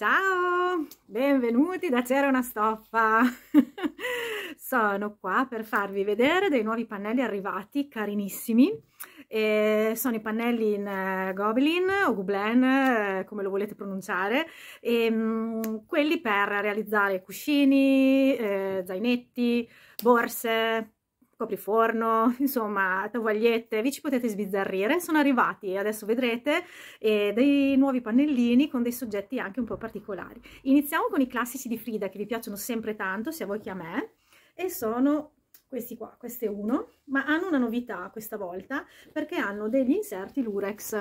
Ciao, benvenuti da C'era una stoffa. sono qua per farvi vedere dei nuovi pannelli arrivati, carinissimi. E sono i pannelli in eh, Goblin o Goblen, eh, come lo volete pronunciare, e, mh, mm, quelli per realizzare cuscini, eh, zainetti, borse, copriforno, insomma, tovagliette, vi ci potete sbizzarrire. Sono arrivati, adesso vedrete, eh, dei nuovi pannellini con dei soggetti anche un po' particolari. Iniziamo con i classici di Frida che vi piacciono sempre tanto, sia voi che a me, e sono questi qua, questo è uno, ma hanno una novità questa volta perché hanno degli inserti lurex.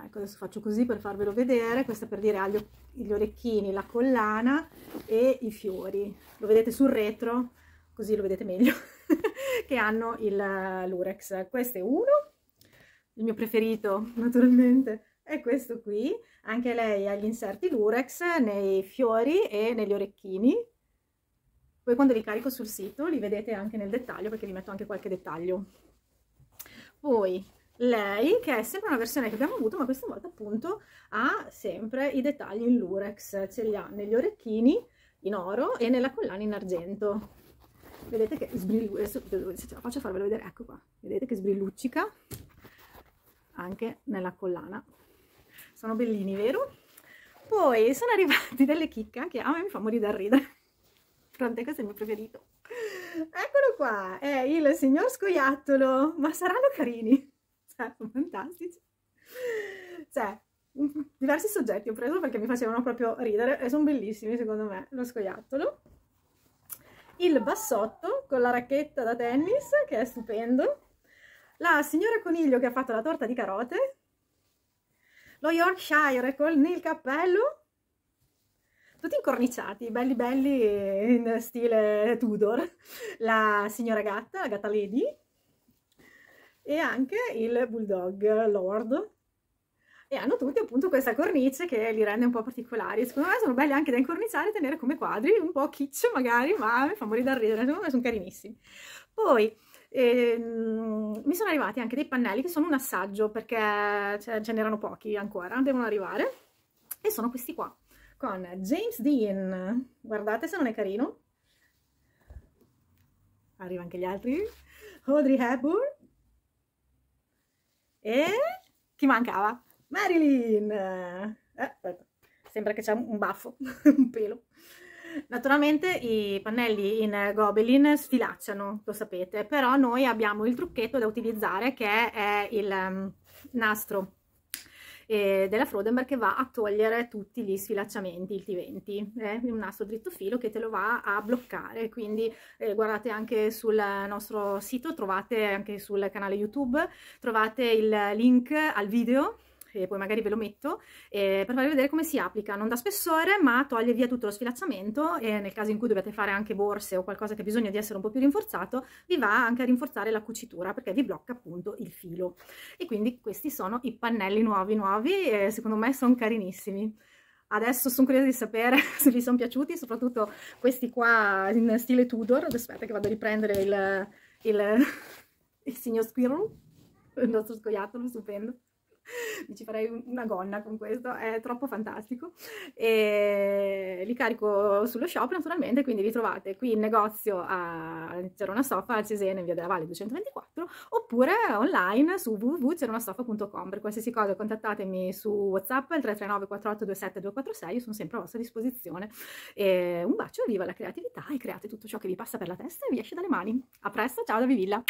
Ecco, adesso faccio così per farvelo vedere, questa per dire agli gli orecchini, la collana e i fiori. Lo vedete sul retro? così lo vedete meglio, che hanno il eh, Lurex. Questo è uno, il mio preferito naturalmente è questo qui, anche lei ha gli inserti Lurex nei fiori e negli orecchini. Poi quando li carico sul sito li vedete anche nel dettaglio perché vi metto anche qualche dettaglio. Poi lei, che è sempre una versione che abbiamo avuto, ma questa volta appunto ha sempre i dettagli in lurex, ce li ha negli orecchini in oro e nella collana in argento vedete che sbrilluccica, ce la faccio farvelo vedere, ecco qua, vedete che sbrilluccica anche nella collana. Sono bellini, vero? Poi sono arrivati delle chicche, che a me mi fa morire da ridere. Frontex è il mio preferito. Eccolo qua, è il signor scoiattolo, ma saranno carini, cioè, sono fantastici. Cioè, diversi soggetti ho preso perché mi facevano proprio ridere e sono bellissimi secondo me, lo scoiattolo il bassotto con la racchetta da tennis, che è stupendo, la signora coniglio che ha fatto la torta di carote, lo Yorkshire con il cappello, tutti incorniciati, belli belli in stile Tudor, la signora gatta, la gatta lady, e anche il bulldog lord, e hanno tutti appunto questa cornice che li rende un po' particolari. Secondo me sono belli anche da incorniciare e tenere come quadri, un po' kitsch magari, ma mi fa morire da ridere, secondo me sono carinissimi. Poi ehm, mi sono arrivati anche dei pannelli che sono un assaggio perché cioè, ce n'erano pochi ancora, devono arrivare, e sono questi qua con James Dean. Guardate se non è carino. Arriva anche gli altri. Audrey Hepburn. E chi mancava? Marilyn! Eh, sembra che c'è un baffo, un pelo. Naturalmente i pannelli in Gobelin sfilacciano, lo sapete, però noi abbiamo il trucchetto da utilizzare che è il mm, nastro eh, della Frodenberg che va a togliere tutti gli sfilacciamenti, il T20, eh? un nastro dritto filo che te lo va a bloccare, quindi eh, guardate anche sul nostro sito, trovate anche sul canale YouTube, trovate il link al video e poi magari ve lo metto, eh, per farvi vedere come si applica. Non dà spessore, ma toglie via tutto lo sfilacciamento e nel caso in cui dovete fare anche borse o qualcosa che ha bisogno di essere un po' più rinforzato, vi va anche a rinforzare la cucitura perché vi blocca appunto il filo. E quindi questi sono i pannelli nuovi nuovi e secondo me sono carinissimi. Adesso sono curiosa di sapere se vi sono piaciuti, soprattutto questi qua in stile Tudor. Aspetta che vado a riprendere il, il, il signor Squirrel, il nostro scoiattolo stupendo mi ci farei una gonna con questo, è troppo fantastico. E li carico sullo shop naturalmente, quindi li trovate qui in negozio a Cerona Sofa, al Cesena in via della Valle 224, oppure online su www.ceronasofa.com. Per qualsiasi cosa contattatemi su WhatsApp al 339 4827 246, io sono sempre a vostra disposizione. E un bacio, viva la creatività e create tutto ciò che vi passa per la testa e vi esce dalle mani. A presto, ciao da Vivilla!